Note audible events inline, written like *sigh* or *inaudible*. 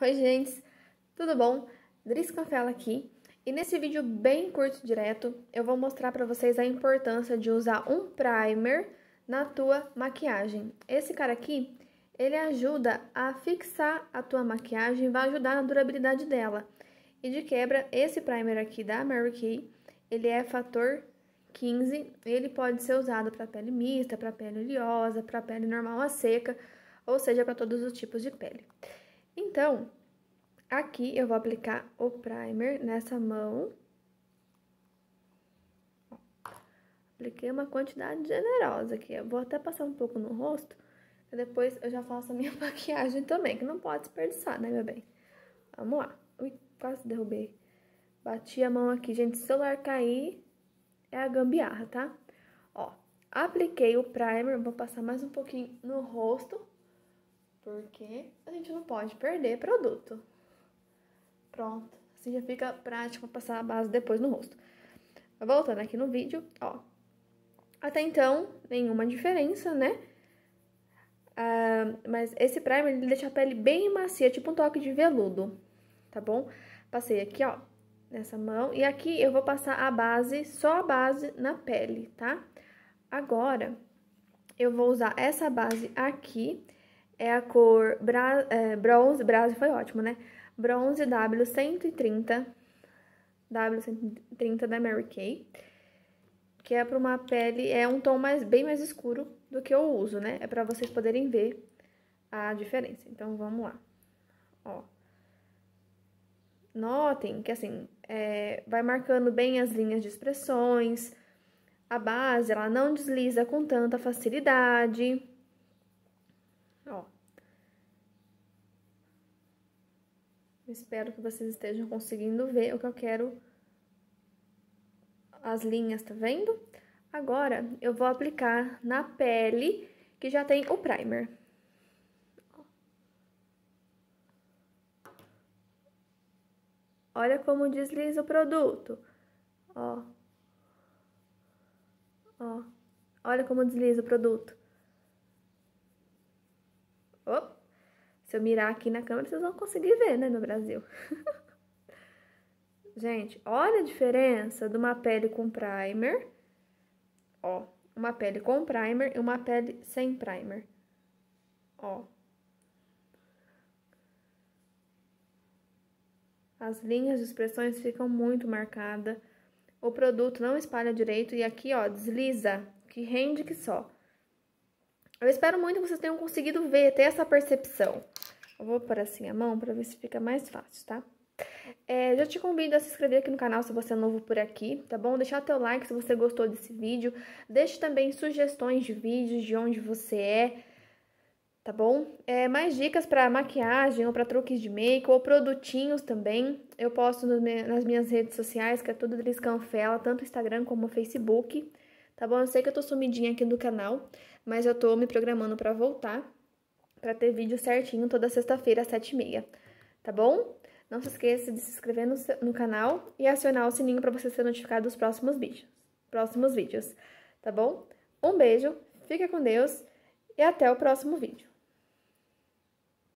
Oi, gente, tudo bom? Dris Canfela aqui. E nesse vídeo bem curto e direto, eu vou mostrar para vocês a importância de usar um primer na tua maquiagem. Esse cara aqui, ele ajuda a fixar a tua maquiagem, vai ajudar na durabilidade dela. E de quebra, esse primer aqui da Mary Kay, ele é fator 15, ele pode ser usado para pele mista, para pele oleosa, para pele normal a seca, ou seja, para todos os tipos de pele. Então, aqui eu vou aplicar o primer nessa mão. Apliquei uma quantidade generosa aqui. Eu vou até passar um pouco no rosto, e depois eu já faço a minha *laughs* maquiagem também, que não pode desperdiçar, né, meu bem? Vamos lá. Ui, quase derrubei. Bati a mão aqui, gente. Se o celular cair, é a gambiarra, tá? Ó, apliquei o primer, vou passar mais um pouquinho no rosto porque a gente não pode perder produto. Pronto, assim já fica prático passar a base depois no rosto. Voltando aqui no vídeo, ó. Até então, nenhuma diferença, né? Ah, mas esse primer, ele deixa a pele bem macia, tipo um toque de veludo, tá bom? Passei aqui, ó, nessa mão. E aqui eu vou passar a base, só a base na pele, tá? Agora, eu vou usar essa base aqui é a cor bra é, bronze, bronze foi ótimo, né? Bronze W130, W130 da Mary Kay, que é para uma pele, é um tom mais, bem mais escuro do que eu uso, né? É para vocês poderem ver a diferença. Então, vamos lá. Ó. Notem que, assim, é, vai marcando bem as linhas de expressões, a base, ela não desliza com tanta facilidade, Eu espero que vocês estejam conseguindo ver o que eu quero, as linhas, tá vendo? Agora, eu vou aplicar na pele que já tem o primer. Olha como desliza o produto. Ó. Ó. Olha como desliza o produto. Opa. Se eu mirar aqui na câmera, vocês vão conseguir ver, né, no Brasil. *laughs* Gente, olha a diferença de uma pele com primer. Ó, uma pele com primer e uma pele sem primer. Ó. As linhas de expressões ficam muito marcadas. O produto não espalha direito e aqui, ó, desliza, que rende que só. Eu espero muito que vocês tenham conseguido ver, ter essa percepção. Eu vou pôr assim a mão pra ver se fica mais fácil, tá? É, já te convido a se inscrever aqui no canal se você é novo por aqui, tá bom? Deixar teu like se você gostou desse vídeo. Deixe também sugestões de vídeos, de onde você é, tá bom? É, mais dicas para maquiagem ou para truques de make ou produtinhos também. Eu posto nas minhas redes sociais, que é tudo Dris Canfela, tanto Instagram como Facebook, tá bom? Eu sei que eu tô sumidinha aqui no canal, mas eu tô me programando para voltar para ter vídeo certinho toda sexta-feira às 7h30, tá bom? Não se esqueça de se inscrever no, no canal e acionar o sininho para você ser notificado dos próximos vídeos, próximos vídeos, tá bom? Um beijo, fica com Deus e até o próximo vídeo.